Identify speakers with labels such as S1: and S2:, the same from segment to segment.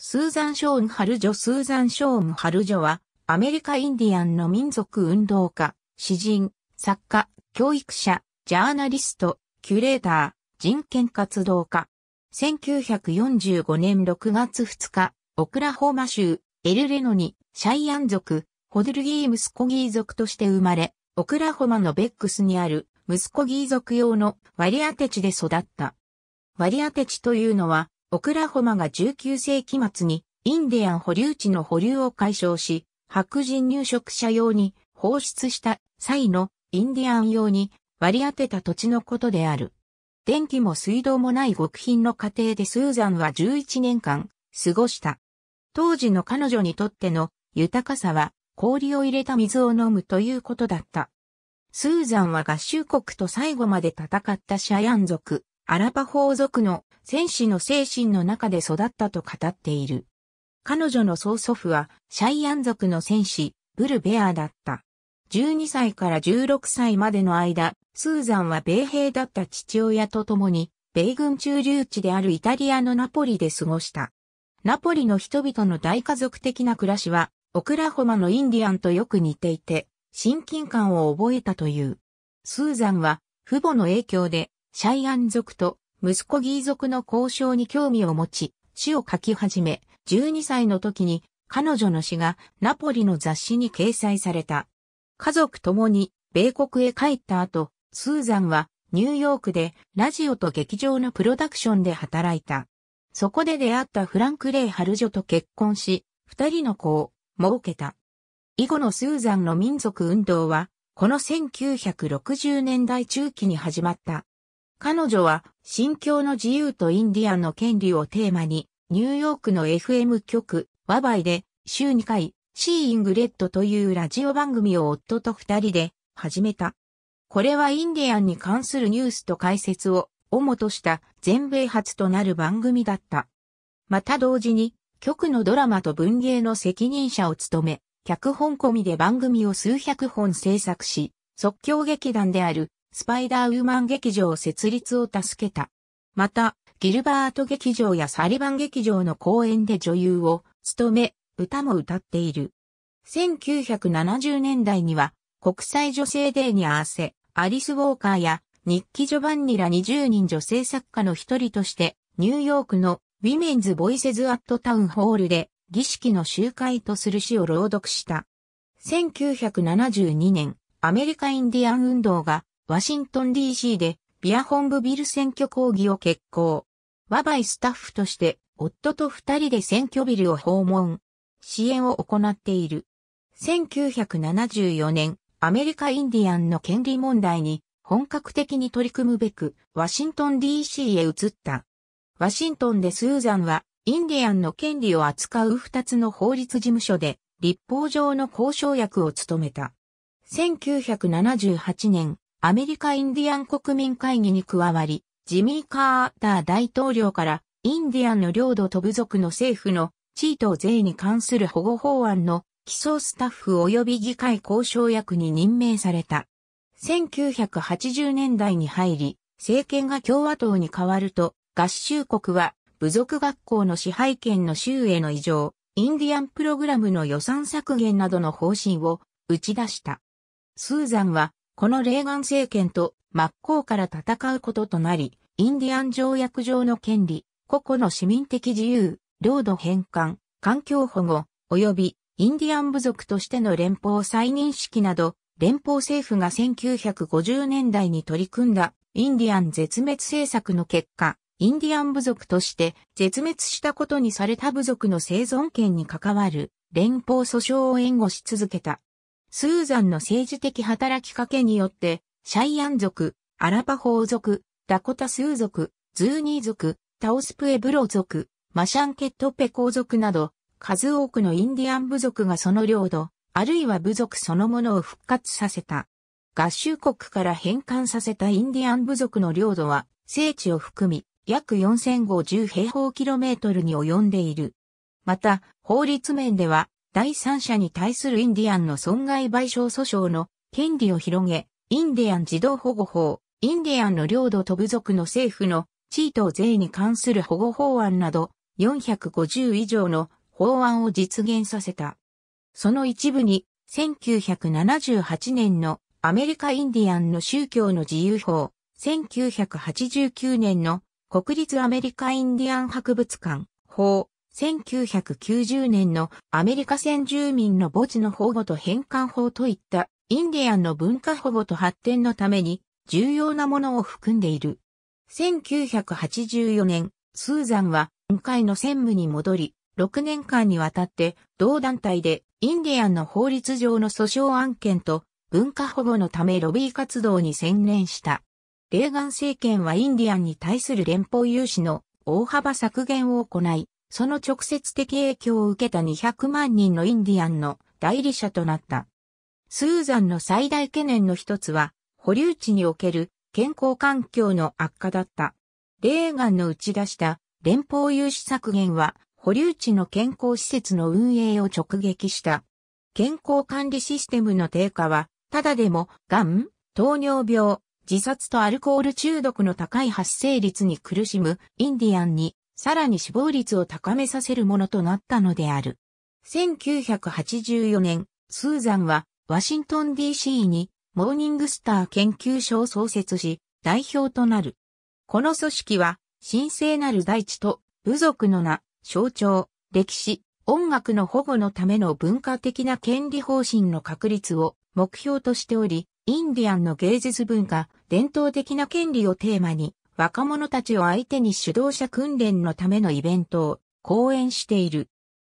S1: スーザン・ショーン・ハルジョスーザン・ショーン・ハルジョは、アメリカインディアンの民族運動家、詩人、作家、教育者、ジャーナリスト、キュレーター、人権活動家。1945年6月2日、オクラホーマ州、エルレノに、シャイアン族、ホデルギー・ムスコギー族として生まれ、オクラホマのベックスにある、ムスコギー族用の割当て地で育った。割当て地というのは、オクラホマが19世紀末にインディアン保留地の保留を解消し、白人入植者用に放出した際のインディアン用に割り当てた土地のことである。電気も水道もない極貧の家庭でスーザンは11年間過ごした。当時の彼女にとっての豊かさは氷を入れた水を飲むということだった。スーザンは合衆国と最後まで戦ったシャヤン族、アラパホー族の戦士の精神の中で育ったと語っている。彼女の曽祖父はシャイアン族の戦士、ブルベアだった。12歳から16歳までの間、スーザンは米兵だった父親と共に、米軍駐留地であるイタリアのナポリで過ごした。ナポリの人々の大家族的な暮らしは、オクラホマのインディアンとよく似ていて、親近感を覚えたという。スーザンは、父母の影響でシャイアン族と息子ギー族の交渉に興味を持ち、詩を書き始め、12歳の時に彼女の詩がナポリの雑誌に掲載された。家族ともに米国へ帰った後、スーザンはニューヨークでラジオと劇場のプロダクションで働いた。そこで出会ったフランク・レイ・ハルジョと結婚し、二人の子を設けた。以後のスーザンの民族運動は、この1960年代中期に始まった。彼女は、信教の自由とインディアンの権利をテーマに、ニューヨークの FM 局、ワバイで、週2回、シーイングレッドというラジオ番組を夫と二人で、始めた。これはインディアンに関するニュースと解説を、主とした全米初となる番組だった。また同時に、局のドラマと文芸の責任者を務め、脚本込みで番組を数百本制作し、即興劇団であるスパイダーウーマン劇場設立を助けた。また、ギルバート劇場やサリバン劇場の公演で女優を務め、歌も歌っている。1970年代には、国際女性デーに合わせ、アリス・ウォーカーや日記ジョバンニら20人女性作家の一人として、ニューヨークのウィメンズ・ボイセズ・アット・タウン・ホールで儀式の集会とする詩を朗読した。1972年、アメリカ・インディアン運動がワシントン DC でビア本部ビル選挙講義を決行。ワバイスタッフとして夫と二人で選挙ビルを訪問。支援を行っている。1974年、アメリカインディアンの権利問題に本格的に取り組むべくワシントン DC へ移った。ワシントンでスーザンはインディアンの権利を扱う二つの法律事務所で立法上の交渉役を務めた。1978年、アメリカインディアン国民会議に加わり、ジミー・カーター大統領からインディアンの領土と部族の政府の地位と税に関する保護法案の基礎スタッフ及び議会交渉役に任命された。1980年代に入り、政権が共和党に変わると、合衆国は部族学校の支配権の州への異常、インディアンプログラムの予算削減などの方針を打ち出した。スーザンはこのレーガン政権と真っ向から戦うこととなり、インディアン条約上の権利、個々の市民的自由、領土返還、環境保護、及びインディアン部族としての連邦再認識など、連邦政府が1950年代に取り組んだインディアン絶滅政策の結果、インディアン部族として絶滅したことにされた部族の生存権に関わる連邦訴訟を援護し続けた。スーザンの政治的働きかけによって、シャイアン族、アラパホー族、ダコタスー族、ズーニー族、タオスプエブロ族、マシャンケットペコ族など、数多くのインディアン部族がその領土、あるいは部族そのものを復活させた。合衆国から返還させたインディアン部族の領土は、聖地を含み、約4050平方キロメートルに及んでいる。また、法律面では、第三者に対するインディアンの損害賠償訴訟の権利を広げ、インディアン児童保護法、インディアンの領土と部族の政府の地位等税に関する保護法案など450以上の法案を実現させた。その一部に1978年のアメリカインディアンの宗教の自由法、1989年の国立アメリカインディアン博物館法、1990年のアメリカ先住民の墓地の保護と返還法といったインディアンの文化保護と発展のために重要なものを含んでいる。1984年、スーザンは今回の専務に戻り、6年間にわたって同団体でインディアンの法律上の訴訟案件と文化保護のためロビー活動に専念した。レーガン政権はインディアンに対する連邦融資の大幅削減を行い、その直接的影響を受けた200万人のインディアンの代理者となった。スーザンの最大懸念の一つは、保留地における健康環境の悪化だった。レーガンの打ち出した連邦融資削減は、保留地の健康施設の運営を直撃した。健康管理システムの低下は、ただでも、がん、糖尿病、自殺とアルコール中毒の高い発生率に苦しむインディアンにさらに死亡率を高めさせるものとなったのである。1984年、スーザンはワシントン DC にモーニングスター研究所を創設し、代表となる。この組織は、神聖なる大地と部族の名、象徴、歴史、音楽の保護のための文化的な権利方針の確立を目標としており、インディアンの芸術文化、伝統的な権利をテーマに、若者たちを相手に主導者訓練のためのイベントを講演している。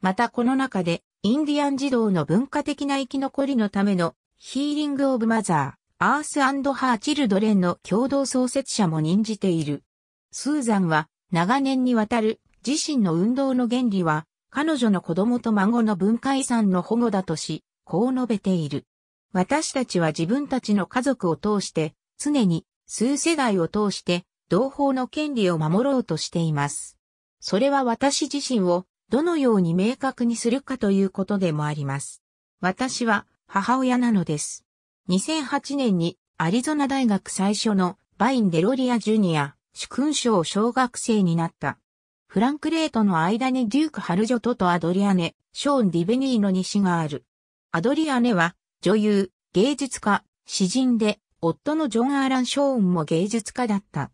S1: またこの中で、インディアン児童の文化的な生き残りのためのヒーリング・オブ・マザー、アース・ハー・チルドレンの共同創設者も任じている。スーザンは長年にわたる自身の運動の原理は彼女の子供と孫の文化遺産の保護だとし、こう述べている。私たちは自分たちの家族を通して常に数世代を通して同胞の権利を守ろうとしています。それは私自身をどのように明確にするかということでもあります。私は母親なのです。2008年にアリゾナ大学最初のバイン・デロリア・ジュニア、主勲賞小学生になった。フランク・レートの間にデューク・ハルジョトとアドリアネ、ショーン・ディベニーの西がある。アドリアネは女優、芸術家、詩人で、夫のジョン・アーラン・ショーンも芸術家だった。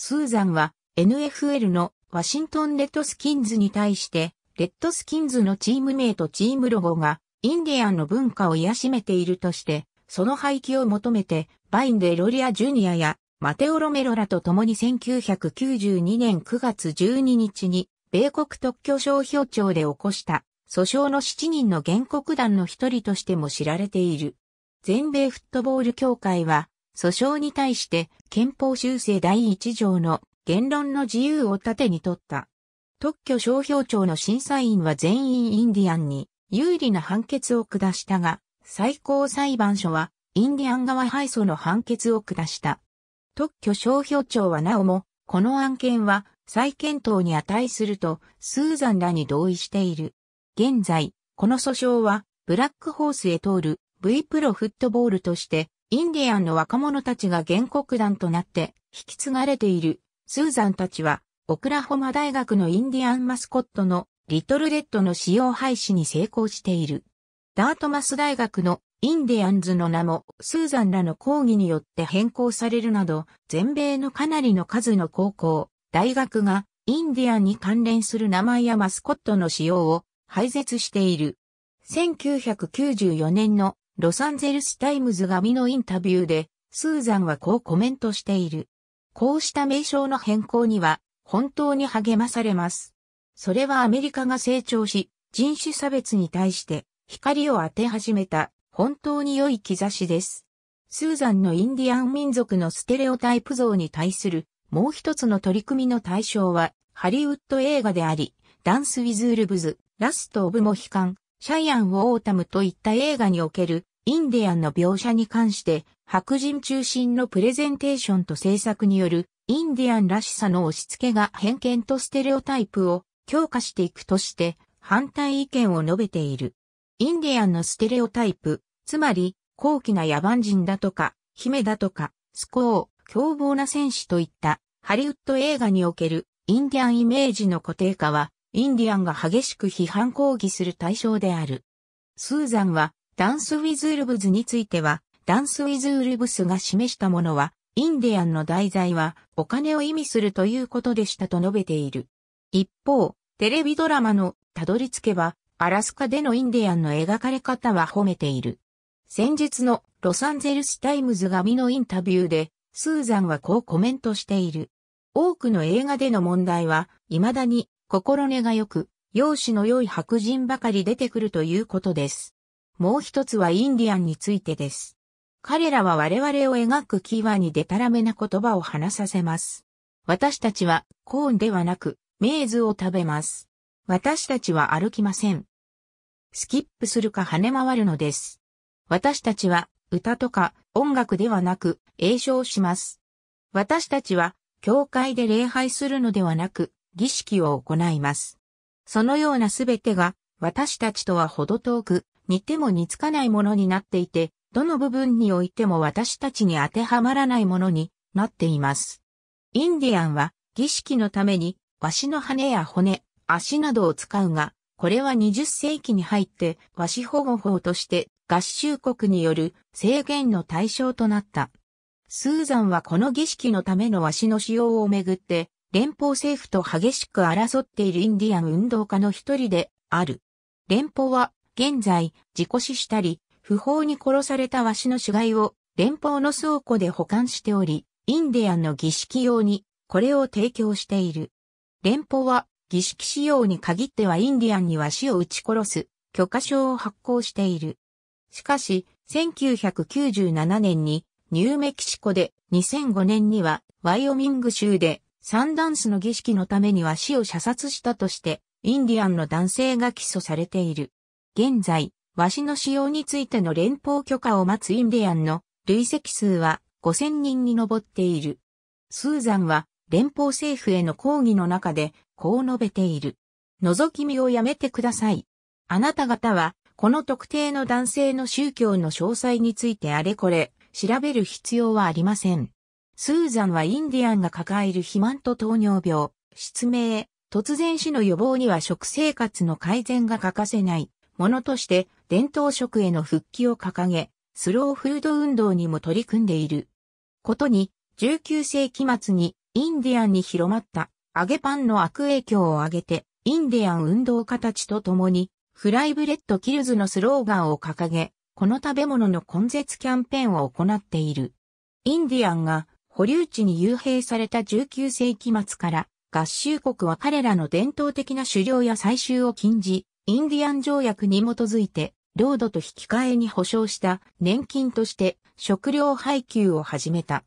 S1: スーザンは NFL のワシントンレッドスキンズに対して、レッドスキンズのチーム名とチームロゴがインディアンの文化を癒しめているとして、その廃棄を求めて、バインデ・ロリア・ジュニアやマテオ・ロメロラと共に1992年9月12日に、米国特許商標庁で起こした訴訟の7人の原告団の一人としても知られている。全米フットボール協会は訴訟に対して憲法修正第1条の言論の自由を盾に取った。特許商標庁の審査員は全員インディアンに有利な判決を下したが、最高裁判所はインディアン側敗訴の判決を下した。特許商標庁はなおも、この案件は再検討に値すると、スーザンらに同意している。現在、この訴訟は、ブラックホースへ通る V プロフットボールとしてインディアンの若者たちが原告団となって引き継がれている。スーザンたちは、オクラホマ大学のインディアンマスコットのリトルレッドの使用廃止に成功している。ダートマス大学のインディアンズの名もスーザンらの抗議によって変更されるなど、全米のかなりの数の高校、大学がインディアンに関連する名前やマスコットの使用を廃絶している。1994年のロサンゼルスタイムズ紙のインタビューで、スーザンはこうコメントしている。こうした名称の変更には、本当に励まされます。それはアメリカが成長し、人種差別に対して光を当て始めた本当に良い兆しです。スーザンのインディアン民族のステレオタイプ像に対するもう一つの取り組みの対象はハリウッド映画であり、ダンス・ウィズ・ウルブズ、ラスト・オブも悲観、シャイアン・ウォータムといった映画におけるインディアンの描写に関して白人中心のプレゼンテーションと制作によるインディアンらしさの押し付けが偏見とステレオタイプを強化していくとして反対意見を述べている。インディアンのステレオタイプ、つまり高貴な野蛮人だとか、姫だとか、スコー、凶暴な戦士といったハリウッド映画におけるインディアンイメージの固定化はインディアンが激しく批判抗議する対象である。スーザンは、ダンスウィズウルブズについては、ダンスウィズウルブスが示したものは、インディアンの題材はお金を意味するということでしたと述べている。一方、テレビドラマのたどり着けば、アラスカでのインディアンの描かれ方は褒めている。先日のロサンゼルスタイムズ紙のインタビューで、スーザンはこうコメントしている。多くの映画での問題は、未だに心根が良く、容姿の良い白人ばかり出てくるということです。もう一つはインディアンについてです。彼らは我々を描くキーワーにデタラメな言葉を話させます。私たちはコーンではなく、メーズを食べます。私たちは歩きません。スキップするか跳ね回るのです。私たちは歌とか音楽ではなく、栄唱します。私たちは教会で礼拝するのではなく、儀式を行います。そのようなすべてが私たちとはほど遠く、似ても似つかないものになっていて、どの部分においても私たちに当てはまらないものになっています。インディアンは儀式のために、わしの羽や骨、足などを使うが、これは20世紀に入ってわし保護法として合衆国による制限の対象となった。スーザンはこの儀式のためのわしの使用をめぐって連邦政府と激しく争っているインディアン運動家の一人である。連邦は現在自己死したり、不法に殺されたワシの死骸を連邦の倉庫で保管しており、インディアンの儀式用にこれを提供している。連邦は儀式使用に限ってはインディアンにワシを撃ち殺す許可証を発行している。しかし、1997年にニューメキシコで2005年にはワイオミング州でンダンスの儀式のためには死を射殺したとして、インディアンの男性が起訴されている。現在、和紙の使用についての連邦許可を待つインディアンの累積数は5000人に上っている。スーザンは連邦政府への抗議の中でこう述べている。覗き見をやめてください。あなた方はこの特定の男性の宗教の詳細についてあれこれ調べる必要はありません。スーザンはインディアンが抱える肥満と糖尿病、失明、突然死の予防には食生活の改善が欠かせないものとして伝統食への復帰を掲げ、スローフード運動にも取り組んでいる。ことに、19世紀末にインディアンに広まった揚げパンの悪影響を挙げて、インディアン運動家たちと共に、フライブレッドキルズのスローガンを掲げ、この食べ物の根絶キャンペーンを行っている。インディアンが保留地に幽閉された19世紀末から合衆国は彼らの伝統的な狩猟や採集を禁じ、インディアン条約に基づいて、領土と引き換えに保障した年金として食料配給を始めた。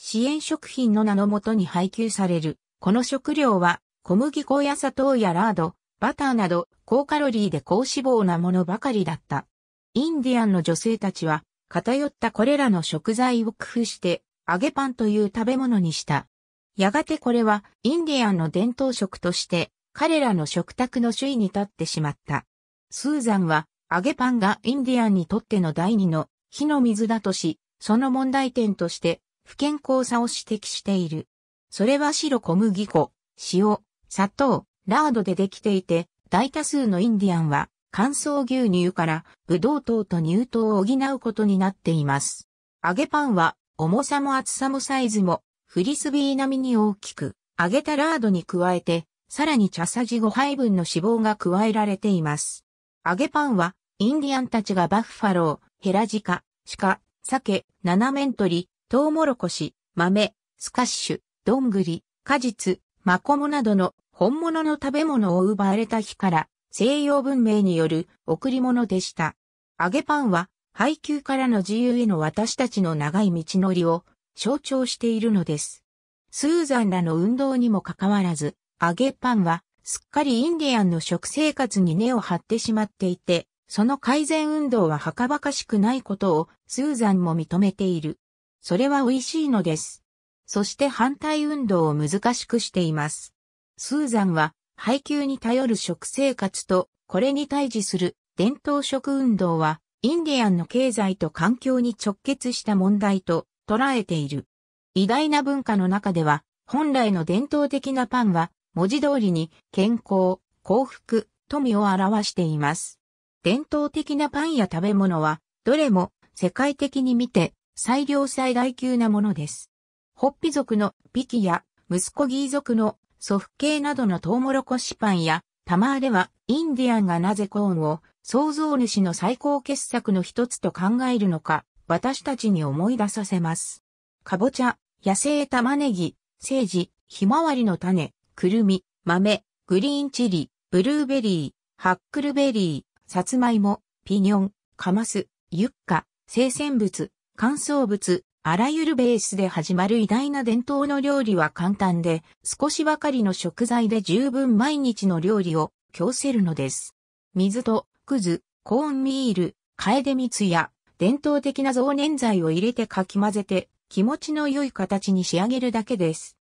S1: 支援食品の名のもとに配給される。この食料は小麦粉や砂糖やラード、バターなど高カロリーで高脂肪なものばかりだった。インディアンの女性たちは偏ったこれらの食材を工夫して揚げパンという食べ物にした。やがてこれはインディアンの伝統食として彼らの食卓の首位に立ってしまった。スーザンは揚げパンがインディアンにとっての第二の火の水だとし、その問題点として不健康さを指摘している。それは白小麦粉、塩、砂糖、ラードでできていて、大多数のインディアンは乾燥牛乳からブドウ糖と乳糖を補うことになっています。揚げパンは重さも厚さもサイズも、フリスビー並みに大きく、揚げたラードに加えて、さらに茶さじ5杯分の脂肪が加えられています。揚げパンは、インディアンたちがバッファロー、ヘラジカ、鹿、鮭、七面鳥、トウモロコシ、豆、スカッシュ、どんぐり、果実、マコモなどの本物の食べ物を奪われた日から西洋文明による贈り物でした。揚げパンは配給からの自由への私たちの長い道のりを象徴しているのです。スーザンらの運動にもかかわらず、揚げパンはすっかりインディアンの食生活に根を張ってしまっていて、その改善運動ははかばかしくないことをスーザンも認めている。それは美味しいのです。そして反対運動を難しくしています。スーザンは配給に頼る食生活とこれに対峙する伝統食運動はインディアンの経済と環境に直結した問題と捉えている。偉大な文化の中では、本来の伝統的なパンは、文字通りに健康、幸福、富を表しています。伝統的なパンや食べ物は、どれも世界的に見て最良最大級なものです。ホッピ族のピキや、ムスコギー族のソフ系などのトウモロコシパンや、タマーではインディアンがなぜコーンを創造主の最高傑作の一つと考えるのか、私たちに思い出させます。かぼちゃ、野生玉ねぎ、セージ、ひまわりの種、くるみ、豆、グリーンチリ、ブルーベリー、ハックルベリー、さつまいも、ピニョン、カマス、ユッカ、生鮮物、乾燥物、あらゆるベースで始まる偉大な伝統の料理は簡単で、少しばかりの食材で十分毎日の料理を供せるのです。水とクズ、コーンミール、カエデミツや伝統的な増粘剤を入れてかき混ぜて気持ちの良い形に仕上げるだけです。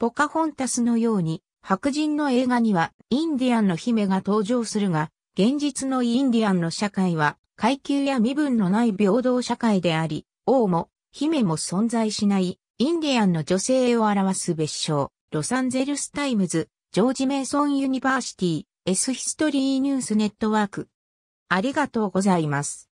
S1: ポカホンタスのように白人の映画にはインディアンの姫が登場するが、現実のインディアンの社会は階級や身分のない平等社会であり、王も姫も存在しないインディアンの女性を表す別称、ロサンゼルスタイムズ、ジョージ・メイソン・ユニバーシティ、エス・ヒストリー・ニュース・ネットワーク、ありがとうございます。